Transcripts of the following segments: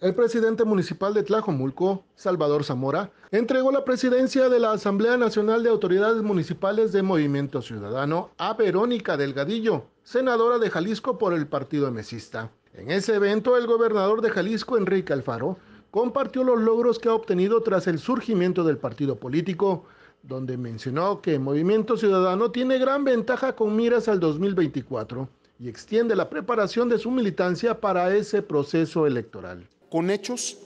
El presidente municipal de Tlajomulco, Salvador Zamora, entregó la presidencia de la Asamblea Nacional de Autoridades Municipales de Movimiento Ciudadano a Verónica Delgadillo, senadora de Jalisco por el Partido Mesista. En ese evento, el gobernador de Jalisco, Enrique Alfaro, compartió los logros que ha obtenido tras el surgimiento del partido político, donde mencionó que Movimiento Ciudadano tiene gran ventaja con miras al 2024 y extiende la preparación de su militancia para ese proceso electoral con hechos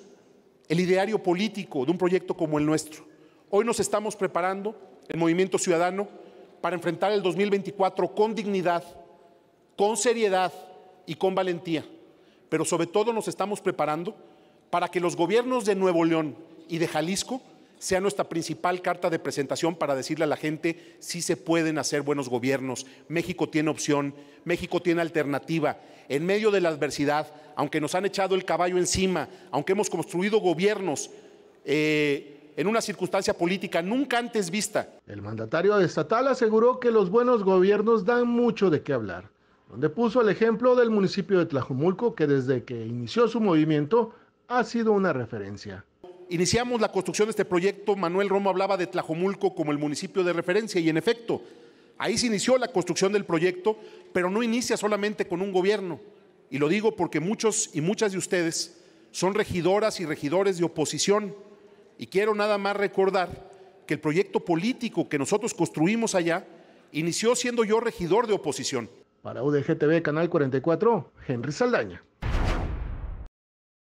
el ideario político de un proyecto como el nuestro. Hoy nos estamos preparando, el Movimiento Ciudadano, para enfrentar el 2024 con dignidad, con seriedad y con valentía. Pero sobre todo nos estamos preparando para que los gobiernos de Nuevo León y de Jalisco sea nuestra principal carta de presentación para decirle a la gente si se pueden hacer buenos gobiernos. México tiene opción, México tiene alternativa. En medio de la adversidad, aunque nos han echado el caballo encima, aunque hemos construido gobiernos, eh, en una circunstancia política nunca antes vista. El mandatario estatal aseguró que los buenos gobiernos dan mucho de qué hablar, donde puso el ejemplo del municipio de Tlajumulco, que desde que inició su movimiento ha sido una referencia iniciamos la construcción de este proyecto, Manuel Romo hablaba de Tlajomulco como el municipio de referencia y en efecto, ahí se inició la construcción del proyecto, pero no inicia solamente con un gobierno. Y lo digo porque muchos y muchas de ustedes son regidoras y regidores de oposición. Y quiero nada más recordar que el proyecto político que nosotros construimos allá inició siendo yo regidor de oposición. Para UDGTV Canal 44, Henry Saldaña.